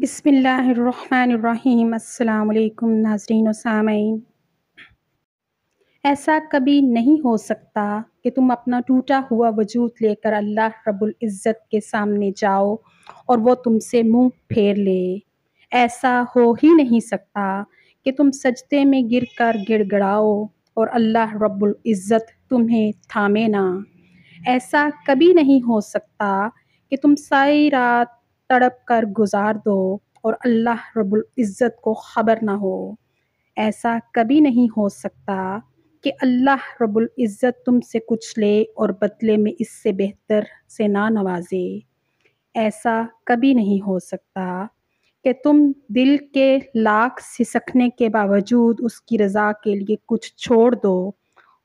बसमीम् अल्लाम नाजरीन सामीन ऐसा कभी नहीं हो सकता कि तुम अपना टूटा हुआ वजूद लेकर अल्लाह रब्बुल इज़्ज़त के सामने जाओ और वो तुमसे मुंह फेर ले ऐसा हो ही नहीं सकता कि तुम सजते में गिर कर गिड़गड़ाओ और अल्लाह रब्बुल इज़्ज़त तुम्हें थामे ना ऐसा कभी नहीं हो सकता कि तुम सारी रात तड़प कर गुजार दो और अल्लाह रब्बुल इज़्ज़त को ख़बर ना हो ऐसा कभी नहीं हो सकता कि अल्लाह रब्बुल इज़्ज़त तुमसे कुछ ले और बदले में इससे बेहतर से ना नवाजे ऐसा कभी नहीं हो सकता कि तुम दिल के लाख सिसकने के बावजूद उसकी रज़ा के लिए कुछ छोड़ दो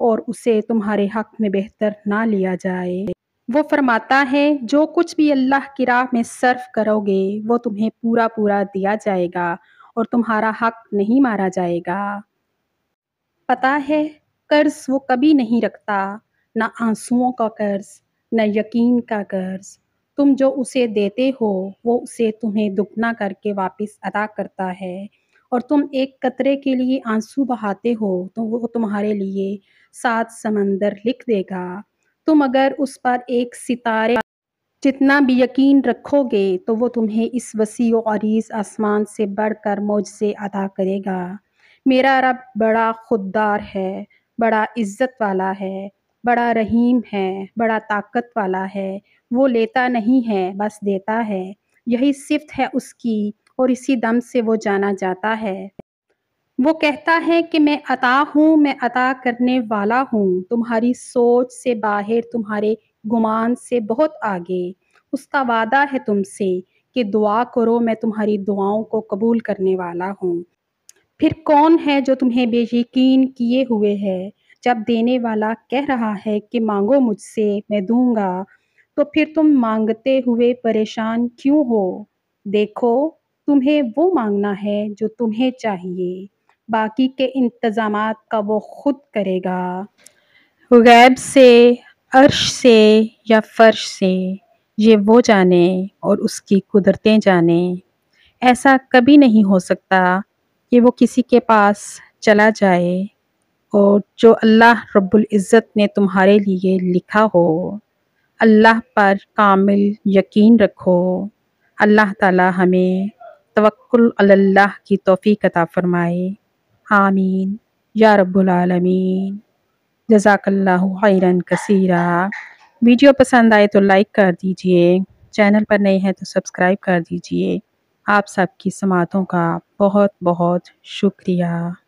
और उसे तुम्हारे हक में बेहतर ना लिया जाए वो फरमाता है जो कुछ भी अल्लाह की राह में सर्फ करोगे वो तुम्हें पूरा पूरा दिया जाएगा और तुम्हारा हक नहीं मारा जाएगा पता है कर्ज वो कभी नहीं रखता ना आंसुओं का कर्ज न यकीन का कर्ज तुम जो उसे देते हो वो उसे तुम्हें दुगना करके वापस अदा करता है और तुम एक कतरे के लिए आंसू बहाते हो तो वो तुम्हारे लिए सात समंदर लिख देगा तुम अगर उस पर एक सितारे जितना भी यकीन रखोगे तो वो तुम्हें इस वसी अरीज आसमान से बढ़कर मौज से अदा करेगा मेरा रब बड़ा खुददार है बड़ा इज़्ज़त वाला है बड़ा रहीम है बड़ा ताकत वाला है वो लेता नहीं है बस देता है यही सिफ्त है उसकी और इसी दम से वो जाना जाता है वो कहता है कि मैं अता हूँ मैं अता करने वाला हूँ तुम्हारी सोच से बाहर तुम्हारे गुमान से बहुत आगे उसका वादा है तुमसे कि दुआ करो मैं तुम्हारी दुआओं को कबूल करने वाला हूँ फिर कौन है जो तुम्हें बेयकीन किए हुए है जब देने वाला कह रहा है कि मांगो मुझसे मैं दूंगा तो फिर तुम मांगते हुए परेशान क्यों हो देखो तुम्हें वो मांगना है जो तुम्हें चाहिए बाकी के इंतज़ाम का वो ख़ुद करेगा गैब से अर्श से या फ़र्श से ये वो जाने और उसकी कुदरतें जाने ऐसा कभी नहीं हो सकता कि वो किसी के पास चला जाए और जो अल्लाह रब्बुल इज़्ज़त ने तुम्हारे लिए लिखा हो अल्लाह पर कामिल यकीन रखो अल्लाह ताला हमें तवक्ल अल्लाह की तोफ़ी कता फ़रमाए आमीन या रबालमीन जजाकल्ला खैरन कसीरा वीडियो पसंद आए तो लाइक कर दीजिए चैनल पर नए हैं तो सब्सक्राइब कर दीजिए आप सबकी समातों का बहुत बहुत शुक्रिया